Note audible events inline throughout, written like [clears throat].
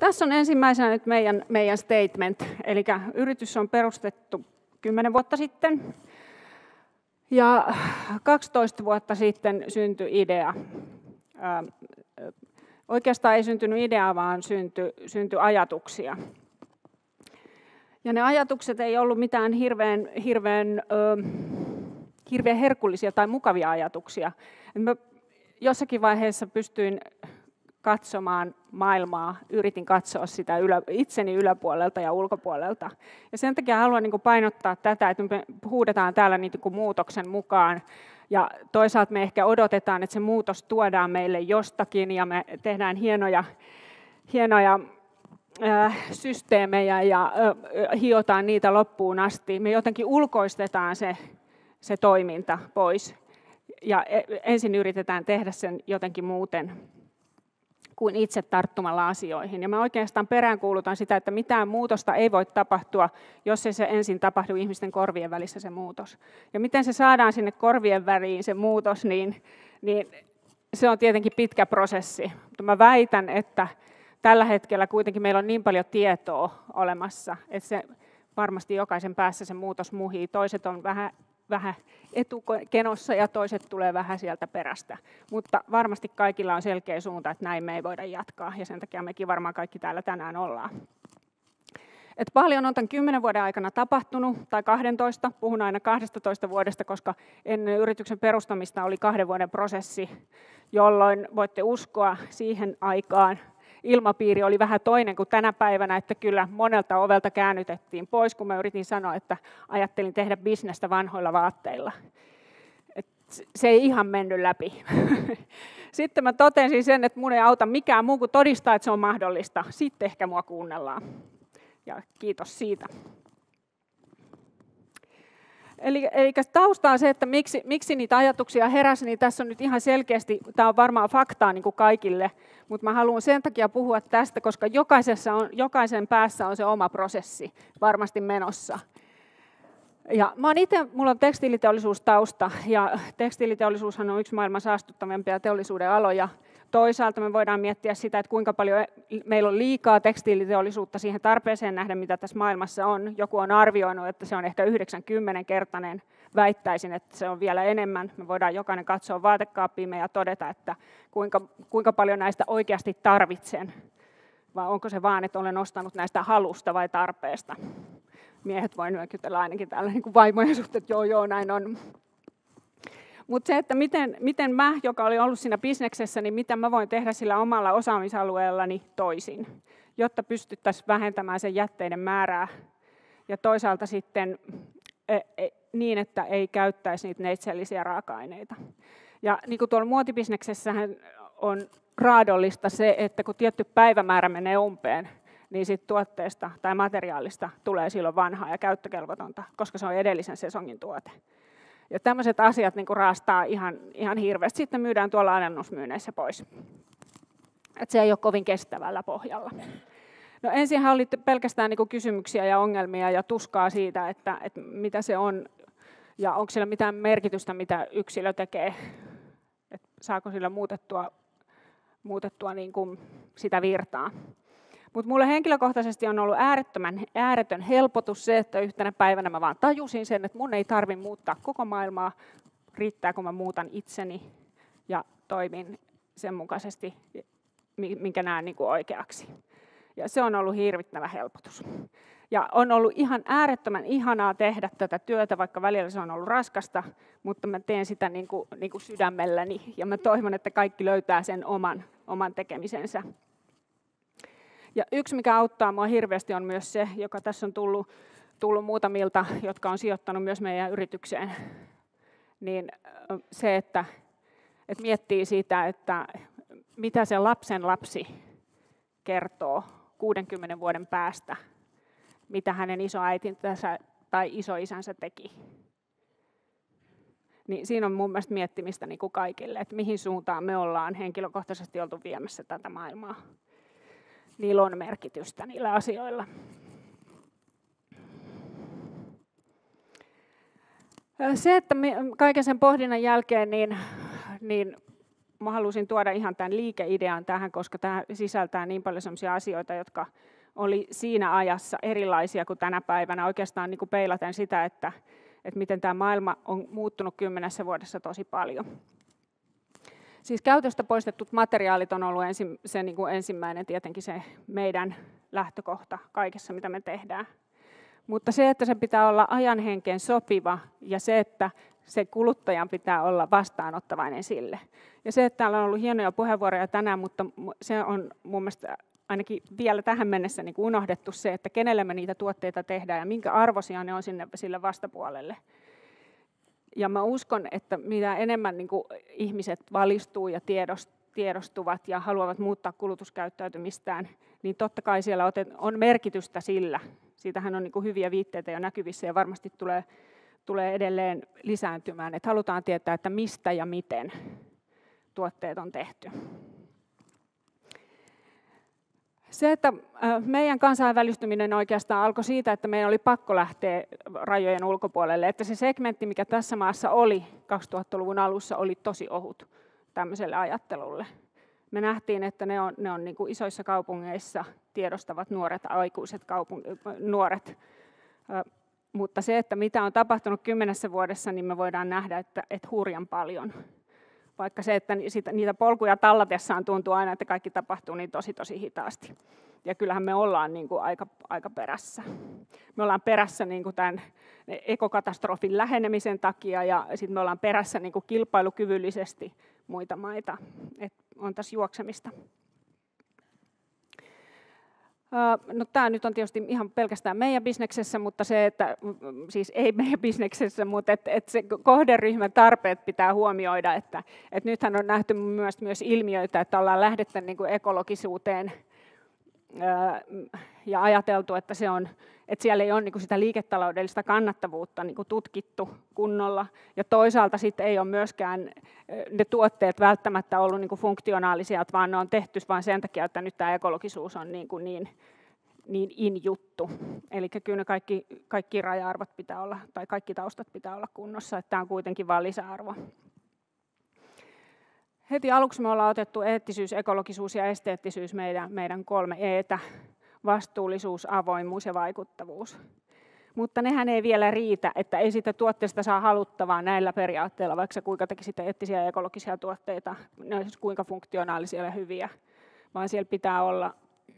Tässä on ensimmäisenä nyt meidän, meidän statement, eli yritys on perustettu 10 vuotta sitten. Ja 12 vuotta sitten syntyi idea. Ähm, äh, oikeastaan ei syntynyt idea vaan syntyi, syntyi ajatuksia. Ja ne ajatukset ei ollut mitään hirveän, hirveän, ähm, hirveän herkullisia tai mukavia ajatuksia. mä jossakin vaiheessa pystyin katsomaan maailmaa, yritin katsoa sitä ylä, itseni yläpuolelta ja ulkopuolelta. Ja sen takia haluan niin painottaa tätä, että me huudetaan täällä niin kuin muutoksen mukaan, ja toisaalta me ehkä odotetaan, että se muutos tuodaan meille jostakin, ja me tehdään hienoja, hienoja äh, systeemejä ja äh, hiotaan niitä loppuun asti. Me jotenkin ulkoistetaan se, se toiminta pois, ja e, ensin yritetään tehdä sen jotenkin muuten kuin itse tarttumalla asioihin. Ja mä oikeastaan peräänkuulutan sitä, että mitään muutosta ei voi tapahtua, jos ei se ensin tapahdu ihmisten korvien välissä se muutos. Ja miten se saadaan sinne korvien väliin se muutos, niin, niin se on tietenkin pitkä prosessi. Mutta mä väitän, että tällä hetkellä kuitenkin meillä on niin paljon tietoa olemassa, että se varmasti jokaisen päässä se muutos muhii. Toiset on vähän vähän etukenossa ja toiset tulee vähän sieltä perästä. Mutta varmasti kaikilla on selkeä suunta, että näin me ei voida jatkaa ja sen takia mekin varmaan kaikki täällä tänään ollaan. Et paljon on tämän 10 vuoden aikana tapahtunut, tai 12, puhun aina 12 vuodesta, koska ennen yrityksen perustamista oli kahden vuoden prosessi, jolloin voitte uskoa siihen aikaan ilmapiiri oli vähän toinen kuin tänä päivänä, että kyllä monelta ovelta käännytettiin pois, kun mä yritin sanoa, että ajattelin tehdä bisnestä vanhoilla vaatteilla. Et se ei ihan mennyt läpi. [laughs] Sitten mä totesin sen, että mun ei auta mikään muu kuin todistaa, että se on mahdollista. Sitten ehkä mua kuunnellaan. Ja kiitos siitä. Eli, eli tausta on se, että miksi, miksi niitä ajatuksia heräsi, niin tässä on nyt ihan selkeästi, tämä on varmaan faktaa niin kuin kaikille, mutta mä haluan sen takia puhua tästä, koska jokaisessa on, jokaisen päässä on se oma prosessi varmasti menossa. Ja mä oon ite, mulla on tekstiiliteollisuustausta, ja tekstiiliteollisuushan on yksi maailman saastuttavimpia teollisuuden aloja, Toisaalta me voidaan miettiä sitä, että kuinka paljon e, meillä on liikaa tekstiiliteollisuutta siihen tarpeeseen nähden, mitä tässä maailmassa on. Joku on arvioinut, että se on ehkä 90-kertainen. Väittäisin, että se on vielä enemmän. Me voidaan jokainen katsoa vaatekaappiimme ja todeta, että kuinka, kuinka paljon näistä oikeasti tarvitsen. Vai onko se vaan, että olen ostanut näistä halusta vai tarpeesta. Miehet voi nyökytellä ainakin täällä niin kuin vaimojen suhteen, että joo, joo, näin on. Mutta se, että miten, miten mä, joka oli ollut siinä bisneksessä, niin mitä mä voin tehdä sillä omalla osaamisalueellani toisin, jotta pystyttäisiin vähentämään sen jätteiden määrää ja toisaalta sitten e, e, niin, että ei käyttäisi niitä neitsellisiä raaka-aineita. Ja niin kuin tuolla muotibisneksessähän on raadollista se, että kun tietty päivämäärä menee umpeen, niin sit tuotteesta tai materiaalista tulee silloin vanhaa ja käyttökelvotonta, koska se on edellisen sesongin tuote. Ja tämmöiset asiat niin raastaa ihan, ihan hirveästi. Sitten myydään tuolla alennusmyynneissä pois. Et se ei ole kovin kestävällä pohjalla. No ensinhän oli pelkästään niin kysymyksiä ja ongelmia ja tuskaa siitä, että, että mitä se on ja onko sillä mitään merkitystä, mitä yksilö tekee. Et saako sillä muutettua, muutettua niin kuin sitä virtaa. Mutta mulle henkilökohtaisesti on ollut äärettömän, ääretön helpotus se, että yhtenä päivänä mä vaan tajusin sen, että mun ei tarvi muuttaa koko maailmaa, riittää kun mä muutan itseni ja toimin sen mukaisesti, minkä näen niin kuin oikeaksi. Ja se on ollut hirvittävä helpotus. Ja on ollut ihan äärettömän ihanaa tehdä tätä työtä, vaikka välillä se on ollut raskasta, mutta mä teen sitä niin kuin, niin kuin sydämelläni ja mä toivon, että kaikki löytää sen oman, oman tekemisensä. Ja yksi, mikä auttaa minua hirveästi, on myös se, joka tässä on tullut, tullut muutamilta, jotka on sijoittanut myös meidän yritykseen, niin se, että, että miettii sitä, että mitä se lapsen lapsi kertoo 60 vuoden päästä, mitä hänen isoäitinsä tai isoisänsä teki. Niin siinä on mun mielestä miettimistä niin kuin kaikille, että mihin suuntaan me ollaan henkilökohtaisesti oltu viemässä tätä maailmaa niillä on merkitystä niillä asioilla. Se, että kaiken sen pohdinnan jälkeen, niin, niin mä halusin tuoda ihan tämän liikeidean tähän, koska tämä sisältää niin paljon sellaisia asioita, jotka oli siinä ajassa erilaisia kuin tänä päivänä. Oikeastaan niin kuin peilaten sitä, että, että miten tämä maailma on muuttunut kymmenessä vuodessa tosi paljon. Siis käytöstä poistetut materiaalit on ollut ensi, se niin kuin ensimmäinen tietenkin se meidän lähtökohta kaikessa, mitä me tehdään. Mutta se, että sen pitää olla ajan henkeen sopiva ja se, että se kuluttajan pitää olla vastaanottavainen sille. Ja se, että täällä on ollut hienoja puheenvuoroja tänään, mutta se on mun mielestä ainakin vielä tähän mennessä niin unohdettu se, että kenelle me niitä tuotteita tehdään ja minkä arvoisia ne on sinne sille vastapuolelle ja mä uskon, että mitä enemmän niin kuin ihmiset valistuu ja tiedostuvat ja haluavat muuttaa kulutuskäyttäytymistään, niin totta kai siellä on merkitystä sillä. Siitähän on niin kuin hyviä viitteitä jo näkyvissä ja varmasti tulee, tulee edelleen lisääntymään. Että halutaan tietää, että mistä ja miten tuotteet on tehty. Se, että äh, meidän kansainvälistyminen oikeastaan alkoi siitä, että meidän oli pakko lähteä rajojen ulkopuolelle. Että se segmentti, mikä tässä maassa oli 2000-luvun alussa, oli tosi ohut tämmöiselle ajattelulle. Me nähtiin, että ne on, ne on niin kuin isoissa kaupungeissa tiedostavat nuoret, aikuiset kaupung- nuoret. Mutta se, että mitä on tapahtunut kymmenessä vuodessa, niin me voidaan nähdä, että, että hurjan paljon. Vaikka se, että niitä polkuja tallatessaan tuntuu aina, että kaikki tapahtuu niin tosi tosi hitaasti. Ja kyllähän me ollaan niin kuin aika, aika perässä. Me ollaan perässä niin kuin tämän ekokatastrofin lähenemisen takia ja sitten me ollaan perässä niin kuin kilpailukyvyllisesti muita maita. Et on tässä juoksemista. No, tämä nyt on tietysti ihan pelkästään meidän bisneksessä, mutta se, että siis ei [laughs] meidän bisneksessä, mutta että että se kohderyhmän tarpeet pitää huomioida, että että nythän on nähty myös, myös ilmiöitä, että ollaan lähdetty niin kuin ekologisuuteen ja ajateltu, että, se on, että siellä ei ole niin kuin sitä liiketaloudellista kannattavuutta niin kuin tutkittu kunnolla. Ja toisaalta sitten ei ole myöskään ne tuotteet välttämättä ollut niin kuin funktionaalisia, vaan ne on tehty vain sen takia, että nyt tämä ekologisuus on niin, kuin niin niin in-juttu. Eli kyllä ne kaikki, kaikki raja-arvot pitää olla, tai kaikki taustat pitää olla kunnossa, että tämä on kuitenkin vain lisäarvo. Heti aluksi me ollaan otettu eettisyys, ekologisuus ja esteettisyys meidän, meidän kolme eetä vastuullisuus, avoimuus ja vaikuttavuus. Mutta nehän ei vielä riitä, että ei sitä tuotteesta saa haluttavaa näillä periaatteilla, vaikka sä kuinka tekisit eettisiä ja ekologisia tuotteita, ne olisivat siis kuinka funktionaalisia ja hyviä, vaan siellä pitää olla,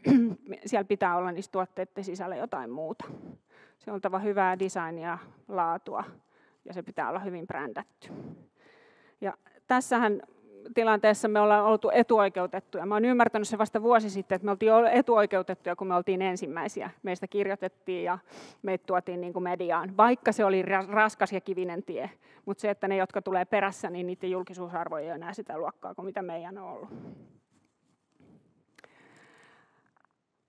[clears throat] siellä pitää olla niissä tuotteiden sisällä jotain muuta. Se on oltava hyvää designia, laatua ja se pitää olla hyvin brändätty. Ja tässähän tilanteessa me ollaan oltu etuoikeutettuja. Mä oon ymmärtänyt se vasta vuosi sitten, että me oltiin etuoikeutettuja, kun me oltiin ensimmäisiä. Meistä kirjoitettiin ja meitä tuotiin niin kuin mediaan, vaikka se oli raskas ja kivinen tie. Mutta se, että ne, jotka tulee perässä, niin niiden julkisuusarvo ei ole enää sitä luokkaa kuin mitä meidän on ollut.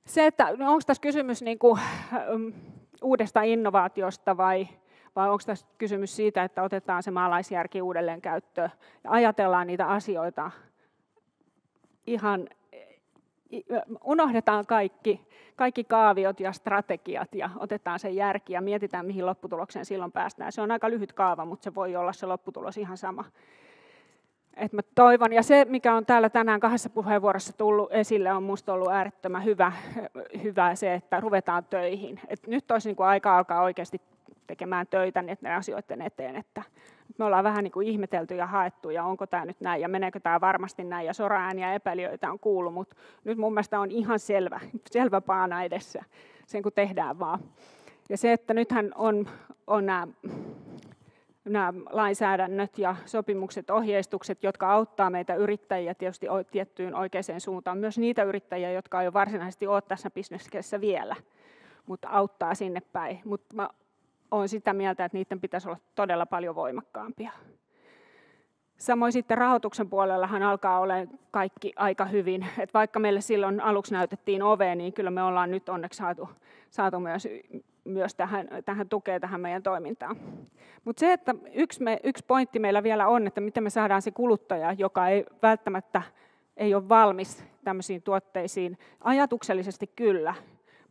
Se, että no, onko tässä kysymys niin kuin, uudesta innovaatiosta vai vai onko tässä kysymys siitä, että otetaan se maalaisjärki uudelleen käyttöön ja ajatellaan niitä asioita ihan, unohdetaan kaikki, kaikki kaaviot ja strategiat ja otetaan se järki ja mietitään, mihin lopputulokseen silloin päästään. Se on aika lyhyt kaava, mutta se voi olla se lopputulos ihan sama. Et mä toivon, ja se mikä on täällä tänään kahdessa puheenvuorossa tullut esille, on minusta ollut äärettömän hyvä, hyvä se, että ruvetaan töihin. Et nyt olisi niin kuin aika alkaa oikeasti tekemään töitä näiden asioiden eteen, että me ollaan vähän niin kuin ihmetelty ja haettu ja onko tämä nyt näin ja meneekö tämä varmasti näin ja soraääniä ja epäilijöitä on kuullut, mutta nyt mun mielestä on ihan selvä, selvä paana edessä sen kun tehdään vaan. Ja se, että nythän on, on nämä, nämä lainsäädännöt ja sopimukset, ohjeistukset, jotka auttaa meitä yrittäjiä tietysti tiettyyn oikeaan suuntaan, myös niitä yrittäjiä, jotka ei varsinaisesti ole tässä bisneskessä vielä, mutta auttaa sinne päin. Mutta olen sitä mieltä, että niiden pitäisi olla todella paljon voimakkaampia. Samoin sitten rahoituksen puolellahan alkaa olla kaikki aika hyvin. Et vaikka meille silloin aluksi näytettiin ove, niin kyllä me ollaan nyt onneksi saatu, saatu myös, myös tähän, tähän tukea tähän meidän toimintaan. Mutta se, että yksi, me, yksi pointti meillä vielä on, että miten me saadaan se kuluttaja, joka ei välttämättä ei ole valmis tämmöisiin tuotteisiin. Ajatuksellisesti kyllä,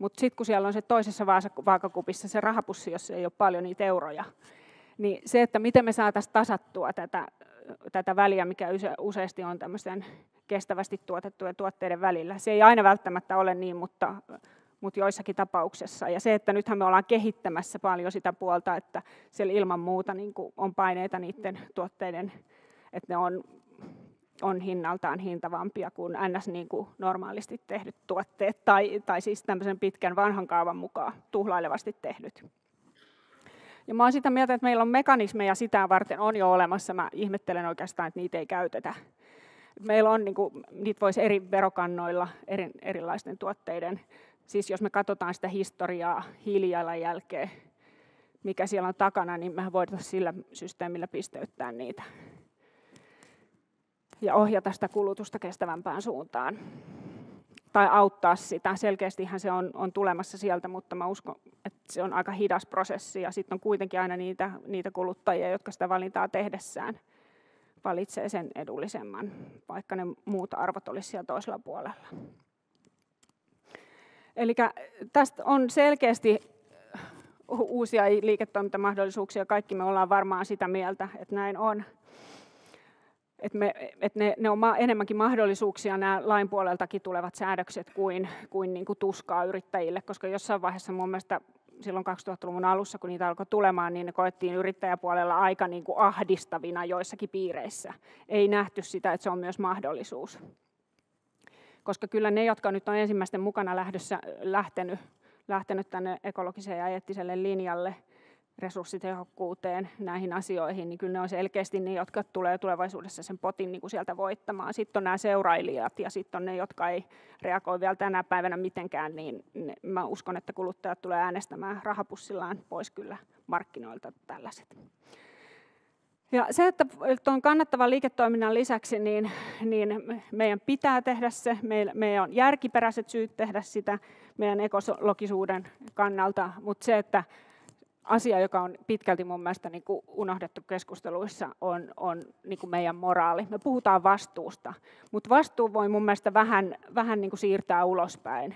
mutta sitten kun siellä on se toisessa vaakakupissa se rahapussi, jos ei ole paljon niitä euroja, niin se, että miten me saataisiin tasattua tätä, tätä väliä, mikä useasti on tämmöisten kestävästi tuotettujen tuotteiden välillä. Se ei aina välttämättä ole niin, mutta, mutta joissakin tapauksessa. Ja se, että nythän me ollaan kehittämässä paljon sitä puolta, että siellä ilman muuta niin on paineita niiden tuotteiden, että ne on on hinnaltaan hintavampia kuin ns. Niin kuin normaalisti tehdyt tuotteet tai, tai siis tämmöisen pitkän vanhan kaavan mukaan tuhlailevasti tehdyt. Ja mä oon sitä mieltä, että meillä on mekanismeja sitä varten on jo olemassa. Mä ihmettelen oikeastaan, että niitä ei käytetä. Meillä on, niin kuin, niitä voisi eri verokannoilla eri, erilaisten tuotteiden. Siis jos me katsotaan sitä historiaa jälkeen, mikä siellä on takana, niin mehän voitaisiin sillä systeemillä pisteyttää niitä ja ohjata sitä kulutusta kestävämpään suuntaan tai auttaa sitä. Selkeästihän se on, on tulemassa sieltä, mutta mä uskon, että se on aika hidas prosessi ja sitten on kuitenkin aina niitä, niitä kuluttajia, jotka sitä valintaa tehdessään valitsee sen edullisemman, vaikka ne muut arvot olisivat siellä toisella puolella. Eli tästä on selkeästi äh, uusia liiketoimintamahdollisuuksia. Kaikki me ollaan varmaan sitä mieltä, että näin on että me, et ne, ne on ma- enemmänkin mahdollisuuksia nämä lain puoleltakin tulevat säädökset kuin, kuin, niin kuin tuskaa yrittäjille, koska jossain vaiheessa mun mielestä silloin 2000-luvun alussa, kun niitä alkoi tulemaan, niin ne koettiin yrittäjäpuolella aika niin kuin ahdistavina joissakin piireissä. Ei nähty sitä, että se on myös mahdollisuus. Koska kyllä ne, jotka nyt on ensimmäisten mukana lähdössä, lähtenyt, lähtenyt tänne ekologiseen ja eettiselle linjalle, resurssitehokkuuteen, näihin asioihin, niin kyllä ne on selkeästi ne, jotka tulee tulevaisuudessa sen potin niin kuin sieltä voittamaan. Sitten on nämä seurailijat ja sitten on ne, jotka ei reagoi vielä tänä päivänä mitenkään, niin mä uskon, että kuluttajat tulee äänestämään rahapussillaan pois kyllä markkinoilta tällaiset. Ja se, että tuon kannattavan liiketoiminnan lisäksi, niin, niin meidän pitää tehdä se, meillä, meillä on järkiperäiset syyt tehdä sitä meidän ekologisuuden kannalta, mutta se, että asia, joka on pitkälti mun mielestä niin kuin unohdettu keskusteluissa, on, on niin kuin meidän moraali. Me puhutaan vastuusta, mutta vastuu voi mun mielestä vähän, vähän niin kuin siirtää ulospäin.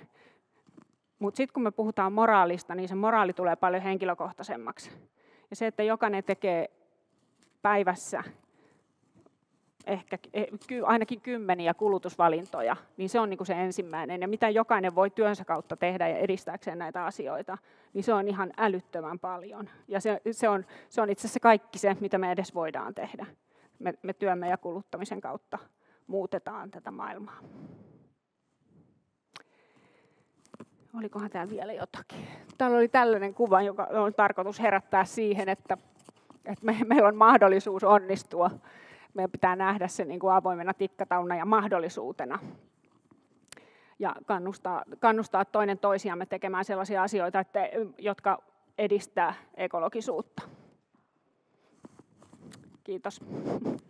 Mutta sitten kun me puhutaan moraalista, niin se moraali tulee paljon henkilökohtaisemmaksi. Ja se, että jokainen tekee päivässä ehkä eh, ainakin kymmeniä kulutusvalintoja, niin se on niin kuin se ensimmäinen. Ja mitä jokainen voi työnsä kautta tehdä ja edistääkseen näitä asioita, niin se on ihan älyttömän paljon. Ja se, se, on, se on itse asiassa kaikki se, mitä me edes voidaan tehdä. Me, me työmme ja kuluttamisen kautta muutetaan tätä maailmaa. Olikohan täällä vielä jotakin? Täällä oli tällainen kuva, joka on tarkoitus herättää siihen, että, että me, meillä on mahdollisuus onnistua meidän pitää nähdä se niin kuin avoimena tikkatauna ja mahdollisuutena. Ja kannustaa, kannustaa toinen toisiamme tekemään sellaisia asioita, että, jotka edistää ekologisuutta. Kiitos.